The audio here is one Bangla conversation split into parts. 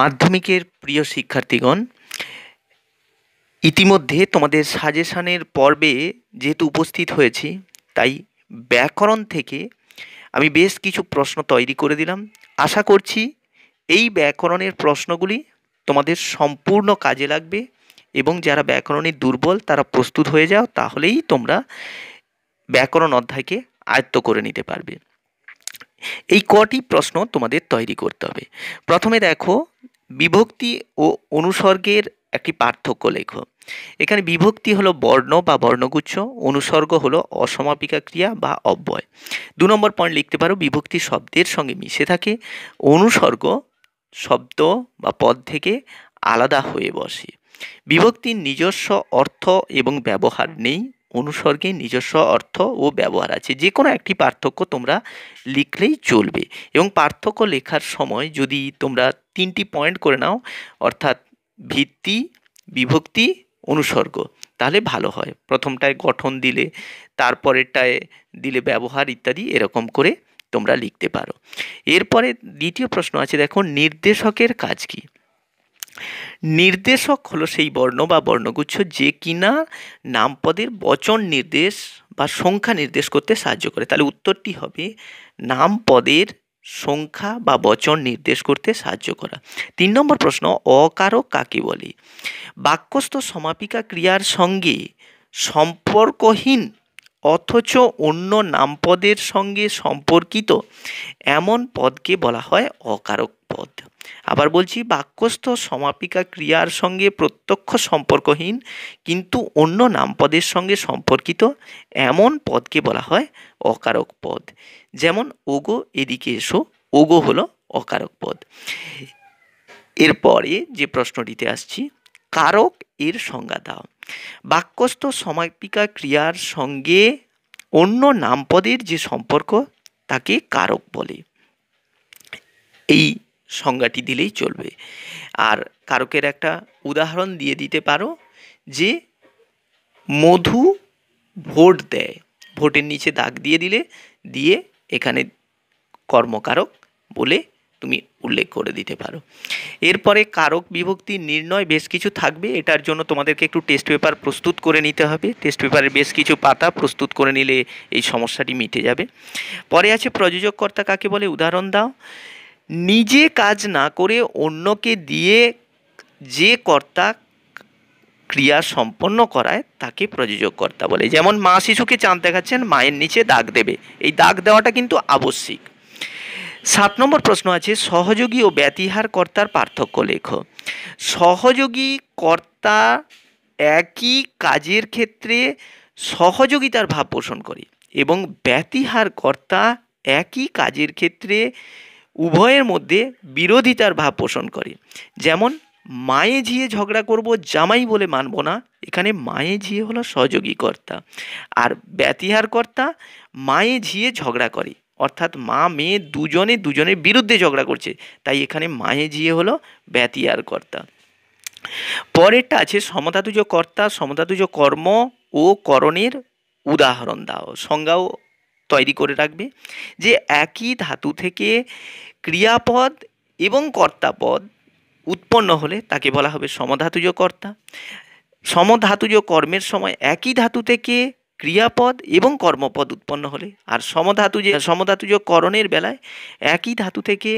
মাধ্যমিকের প্রিয় শিক্ষার্থীগণ ইতিমধ্যে তোমাদের সাজেশানের পর্বে যেহেতু উপস্থিত হয়েছি তাই ব্যাকরণ থেকে আমি বেশ কিছু প্রশ্ন তৈরি করে দিলাম আশা করছি এই ব্যাকরণের প্রশ্নগুলি তোমাদের সম্পূর্ণ কাজে লাগবে এবং যারা ব্যাকরণে দুর্বল তারা প্রস্তুত হয়ে যাও তাহলেই তোমরা ব্যাকরণ অধ্যায়কে আয়ত্ত করে নিতে পারবে এই কটি প্রশ্ন তোমাদের তৈরি করতে হবে প্রথমে দেখো বিভক্তি ও অনুসর্গের একটি পার্থক্য লেখ এখানে বিভক্তি হলো বর্ণ বা বর্ণগুচ্ছ অনুসর্গ হলো অসমাপিকা ক্রিয়া বা অব্যয় দু নম্বর পয়েন্ট লিখতে পারো বিভক্তি শব্দের সঙ্গে মিশে থাকে অনুসর্গ শব্দ বা পদ থেকে আলাদা হয়ে বসে বিভক্তির নিজস্ব অর্থ এবং ব্যবহার নেই অনুসর্গে নিজস্ব অর্থ ও ব্যবহার আছে যে কোনো একটি পার্থক্য তোমরা লিখলেই চলবে এবং পার্থক্য লেখার সময় যদি তোমরা তিনটি পয়েন্ট করে নাও অর্থাৎ ভিত্তি বিভক্তি অনুসর্গ তাহলে ভালো হয় প্রথমটায় গঠন দিলে তারপরেরটায় দিলে ব্যবহার ইত্যাদি এরকম করে তোমরা লিখতে পারো এরপরে দ্বিতীয় প্রশ্ন আছে দেখো নির্দেশকের কাজ কি নির্দেশক হলো সেই বর্ণ বা বর্ণগুচ্ছ যে কিনা নামপদের বচন নির্দেশ বা সংখ্যা নির্দেশ করতে সাহায্য করে তাহলে উত্তরটি হবে নামপদের সংখ্যা বা বচন নির্দেশ করতে সাহায্য করা তিন নম্বর প্রশ্ন অকারক কাকে বলে বাক্যস্থ সমাপিকা ক্রিয়ার সঙ্গে সম্পর্কহীন অথচ অন্য নামপদের সঙ্গে সম্পর্কিত এমন পদকে বলা হয় অকারক পদ আবার বলছি বাক্যস্থ সমাপিকা ক্রিয়ার সঙ্গে প্রত্যক্ষ সম্পর্কহীন কিন্তু অন্য নামপদের সঙ্গে সম্পর্কিত এমন পদকে বলা হয় অকারক পদ যেমন ওগো এদিকে এসো ওগো হলো অকারক পদ এরপরে যে প্রশ্নটিতে আসছি কারক এর সংজ্ঞা দাও বাক্যস্থ সমাপিকা ক্রিয়ার সঙ্গে অন্য নামপদের যে সম্পর্ক তাকে কারক বলে এই সংজ্ঞাটি দিলেই চলবে আর কারকের একটা উদাহরণ দিয়ে দিতে পারো যে মধু ভোট দেয় ভোটের নিচে দাগ দিয়ে দিলে দিয়ে এখানে কর্মকারক বলে তুমি উল্লেখ করে দিতে পারো এরপরে কারক বিভক্তি নির্ণয় বেশ কিছু থাকবে এটার জন্য তোমাদেরকে একটু টেস্ট পেপার প্রস্তুত করে নিতে হবে টেস্ট পেপারের বেশ কিছু পাতা প্রস্তুত করে নিলে এই সমস্যাটি মিটে যাবে পরে আছে প্রযোজক কর্তা কাকে বলে উদাহরণ দাও নিজে কাজ না করে অন্যকে দিয়ে যে কর্তা ক্রিয়া সম্পন্ন করায় তাকে প্রযোজক কর্তা বলে যেমন মা শিশুকে চাঁদ দেখাচ্ছেন মায়ের নিচে দাগ দেবে এই দাগ দেওয়াটা কিন্তু আবশ্যিক সাত নম্বর প্রশ্ন আছে সহযোগী ও ব্যতিহার কর্তার পার্থক্য লেখ সহযোগী কর্তা একই কাজের ক্ষেত্রে সহযোগিতার ভাব পোষণ করে এবং ব্যতিহার কর্তা একই কাজের ক্ষেত্রে উভয়ের মধ্যে বিরোধিতার ভাব পোষণ করে যেমন মায়ে ঝিয়ে ঝগড়া করব জামাই বলে মানব না এখানে মায়ে ঝিয়ে হলো সহযোগী কর্তা আর ব্যতিহার কর্তা মায়ে ঝিয়ে ঝগড়া করে অর্থাৎ মা মেয়ে দুজনে দুজনের বিরুদ্ধে ঝগড়া করছে তাই এখানে মায়ে ঝিয়ে হলো ব্যতিহার কর্তা পরেরটা আছে সমতাতুজ কর্তা সমতাতুজ কর্ম ও করণের উদাহরণ দাও সংজ্ঞাও তৈরি করে রাখবে যে একই ধাতু থেকে ক্রিয়াপদ এবং কর্তাপদ উৎপন্ন হলে তাকে বলা হবে সমধাতুজ কর্তা সমধাতুজ কর্মের সময় একই ধাতু থেকে ক্রিয়াপদ এবং কর্মপদ উৎপন্ন হলে আর সমধাতুজ সমধাতুজ করণের বেলায় একই ধাতু থেকে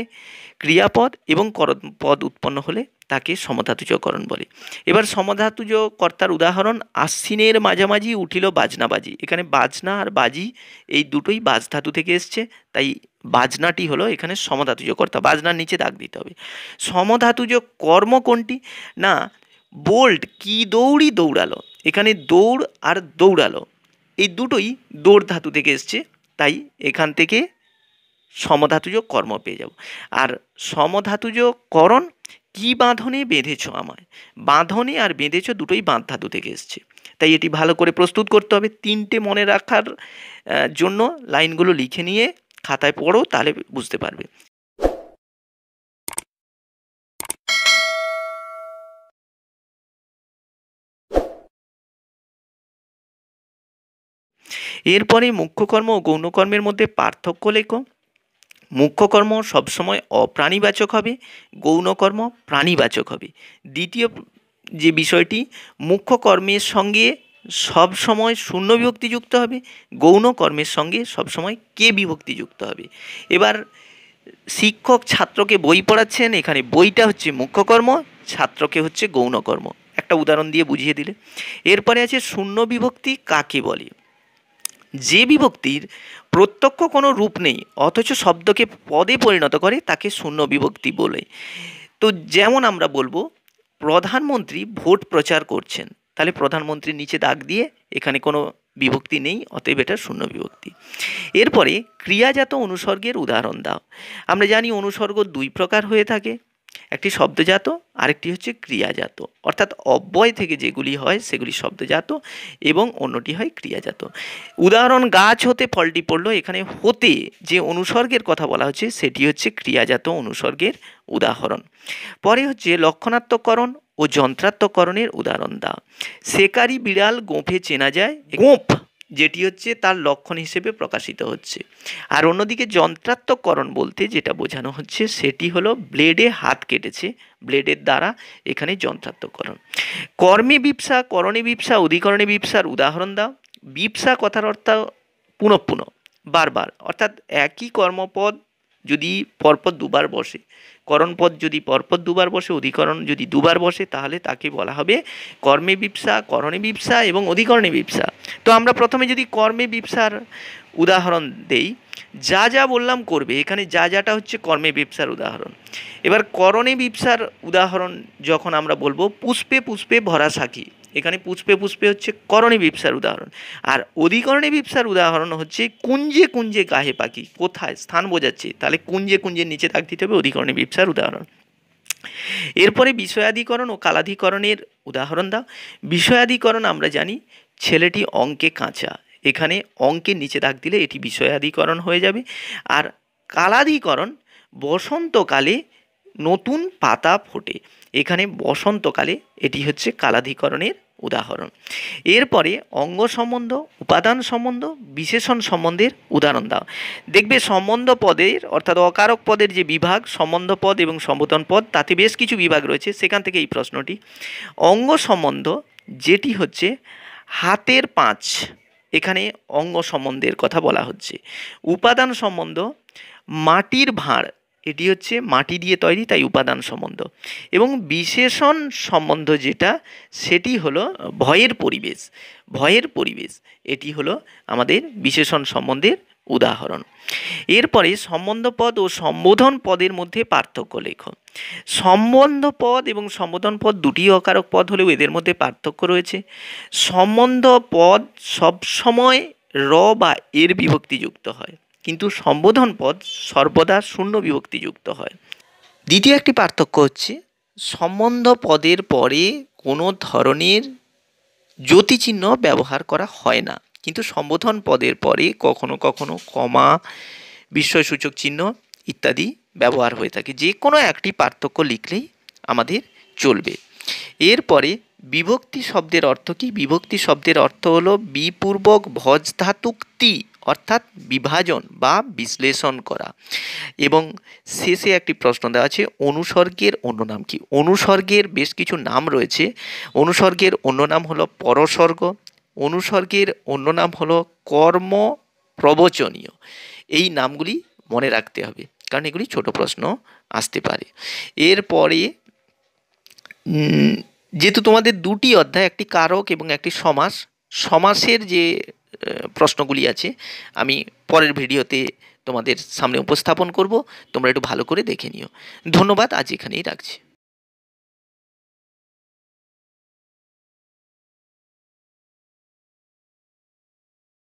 ক্রিয়াপদ এবং করপদ উৎপন্ন হলে তাকে সমধাতুজকরণ বলে এবার সমধাতুজ কর্তার উদাহরণ আশ্বিনের মাঝামাঝি উঠিল বাজনাবাজি এখানে বাজনা আর বাজি এই দুটোই বাজ ধাতু থেকে এসছে তাই বাজনাটি হলো এখানে সমধাতুজ কর্তা বাজনার নিচে দাগ দিতে হবে সমধাতুজ কর্ম কোনটি না বোল্ট কি দৌড়ি দৌড়ালো এখানে দৌড় আর দৌড়ালো এই দুটোই দৌড় ধাতু থেকে এসছে তাই এখান থেকে সমধাতুজ কর্ম পেয়ে যাব আর সমধাতুজ করণ কি বাঁধনে বেঁধেছ আমায় বাঁধনে আর বেঁধেছ দুটোই বাঁধ ধাতু থেকে এসছে তাই এটি ভালো করে প্রস্তুত করতে হবে তিনটে মনে রাখার জন্য লাইনগুলো লিখে নিয়ে খাতায় পড়ো তাহলে বুঝতে পারবে এরপরে মুখ্যকর্ম ও গৌণকর্মের মধ্যে পার্থক্য লেখো মুখ্যকর্ম সবসময় অপ্রাণীবাচক হবে গৌণকর্ম প্রাণীবাচক হবে দ্বিতীয় যে বিষয়টি মুখ্য কর্মের সঙ্গে সব সময় শূন্য বিভক্তি যুক্ত হবে গৌণ কর্মের সঙ্গে সবসময় কে বিভক্তি যুক্ত হবে এবার শিক্ষক ছাত্রকে বই পড়াচ্ছেন এখানে বইটা হচ্ছে মুখ্য কর্ম ছাত্রকে হচ্ছে গৌণকর্ম একটা উদাহরণ দিয়ে বুঝিয়ে দিলে এরপরে আছে শূন্য বিভক্তি কাকে বলে যে বিভক্তির প্রত্যক্ষ কোনো রূপ নেই অথচ শব্দকে পদে পরিণত করে তাকে শূন্য বিভক্তি বলে তো যেমন আমরা বলবো প্রধানমন্ত্রী ভোট প্রচার করছেন তাহলে প্রধানমন্ত্রী নিচে দাগ দিয়ে এখানে কোনো বিভক্তি নেই অতএব এটা শূন্য বিভক্তি এরপরে ক্রিয়াজাত অনুসর্গের উদাহরণ দাও আমরা জানি অনুসর্গ দুই প্রকার হয়ে থাকে একটি শব্দজাত আরেকটি হচ্ছে ক্রিয়াজাত অর্থাৎ অব্যয় থেকে যেগুলি হয় সেগুলি শব্দজাত এবং অন্যটি হয় ক্রিয়াজাত উদাহরণ গাছ হতে ফলটি পড়ল এখানে হতে যে অনুসর্গের কথা বলা হচ্ছে সেটি হচ্ছে ক্রিয়াজাত অনুসর্গের উদাহরণ পরে হচ্ছে লক্ষণাত্মকরণ ও যন্ত্রাত্মকরণের উদাহরণ দা শেকারি বিড়াল গোঁফে চেনা যায় গোঁফ যেটি হচ্ছে তার লক্ষণ হিসেবে প্রকাশিত হচ্ছে আর অন্যদিকে যন্ত্রাত্মকরণ বলতে যেটা বোঝানো হচ্ছে সেটি হলো ব্লেডে হাত কেটেছে ব্লেডের দ্বারা এখানে যন্ত্রাত্মকরণ কর্মে বিপসা করণে বিপসা অধিকরণে বিপসার উদাহরণ দাও বিপসা কথার অর্থ পুনঃপুনঃ বারবার অর্থাৎ একই কর্মপদ যদি পরপর দুবার বসে করণপদ যদি পরপর দুবার বসে অধিকরণ যদি দুবার বসে তাহলে তাকে বলা হবে কর্মে বিপসা করণে বিপসা এবং অধিকরণে ব্যবসা তো আমরা প্রথমে যদি কর্মে বিপসার উদাহরণ দেই যা যা বললাম করবে এখানে যা যাটা হচ্ছে কর্মে ব্যবসার উদাহরণ এবার করণে বিপসার উদাহরণ যখন আমরা বলবো পুষ্পে পুষ্পে ভরা সাকি এখানে পুষ্পে পুষ্পে হচ্ছে করণী বিপসার উদাহরণ আর অধিকরণী বিপসার উদাহরণ হচ্ছে কুঞ্জে কুঞ্জে গাহে পাখি কোথায় স্থান বোঝাচ্ছে তাহলে কুঞ্জে কুঞ্জের নিচে তাক দিতে হবে অধিকরণী বিপসার উদাহরণ এরপরে বিষয়াধিকরণ ও কালাধিকরণের উদাহরণ দাও বিষয়াধিকরণ আমরা জানি ছেলেটি অঙ্কে কাঁচা এখানে অঙ্কের নিচে দাগ দিলে এটি বিষয়াধিকরণ হয়ে যাবে আর কালাধিকরণ বসন্তকালে নতুন পাতা ফোটে এখানে বসন্তকালে এটি হচ্ছে কালাধিকরণের উদাহরণ এরপরে অঙ্গ সম্বন্ধ উপাদান সম্বন্ধ বিশেষণ সম্বন্ধের উদাহরণ দাও দেখবে সম্বন্ধ পদের অর্থাৎ অকারক পদের যে বিভাগ সম্বন্ধ পদ এবং সম্বোধন পদ তাতে বেশ কিছু বিভাগ রয়েছে সেখান থেকে এই প্রশ্নটি অঙ্গ সম্বন্ধ যেটি হচ্ছে হাতের পাঁচ এখানে অঙ্গ সম্বন্ধের কথা বলা হচ্ছে উপাদান সম্বন্ধ মাটির ভাঁড় এটি হচ্ছে মাটি দিয়ে তৈরি তাই উপাদান সম্বন্ধ এবং বিশেষণ সম্বন্ধ যেটা সেটি হলো ভয়ের পরিবেশ ভয়ের পরিবেশ এটি হলো আমাদের বিশেষণ সম্বন্ধের উদাহরণ এরপরে সম্বন্ধ পদ ও সম্বোধন পদের মধ্যে পার্থক্য লেখ সম্বন্ধ পদ এবং সম্বোধন পদ দুটি অকারক পদ হলেও এদের মধ্যে পার্থক্য রয়েছে সম্বন্ধ পদ সবসময় র বা এর বিভক্তিযুক্ত হয় কিন্তু সম্বোধন পদ সর্বদা শূন্য বিভক্তিযুক্ত হয় দ্বিতীয় একটি পার্থক্য হচ্ছে সম্বন্ধ পদের পরে কোনো ধরনের জ্যোতিচিহ্ন ব্যবহার করা হয় না কিন্তু সম্বোধন পদের পরে কখনো কখনো কমা বিস্ময়সূচক চিহ্ন ইত্যাদি ব্যবহার হয়ে থাকে যে কোনো একটি পার্থক্য লিখলেই আমাদের চলবে এরপরে বিভক্তি শব্দের অর্থ কি বিভক্তি শব্দের অর্থ হলো বিপূর্বক ভজ ধাতুক্তি অর্থাৎ বিভাজন বা বিশ্লেষণ করা এবং শেষে একটি প্রশ্ন দেওয়া আছে অনুসর্গের অন্য নাম কি অনুসর্গের বেশ কিছু নাম রয়েছে অনুসর্গের অন্য নাম হলো পরসর্গ অনুসর্গের অন্য নাম হলো কর্ম প্রবচনীয় এই নামগুলি মনে রাখতে হবে কারণ এগুলি ছোট প্রশ্ন আসতে পারে এরপরে যেহেতু তোমাদের দুটি অধ্যায় একটি কারক এবং একটি সমাস সমাসের যে প্রশ্নগুলি আছে আমি পরের ভিডিওতে তোমাদের সামনে উপস্থাপন করব তোমরা একটু ভালো করে দেখে নিও ধন্যবাদ আজ এখানেই রাখছি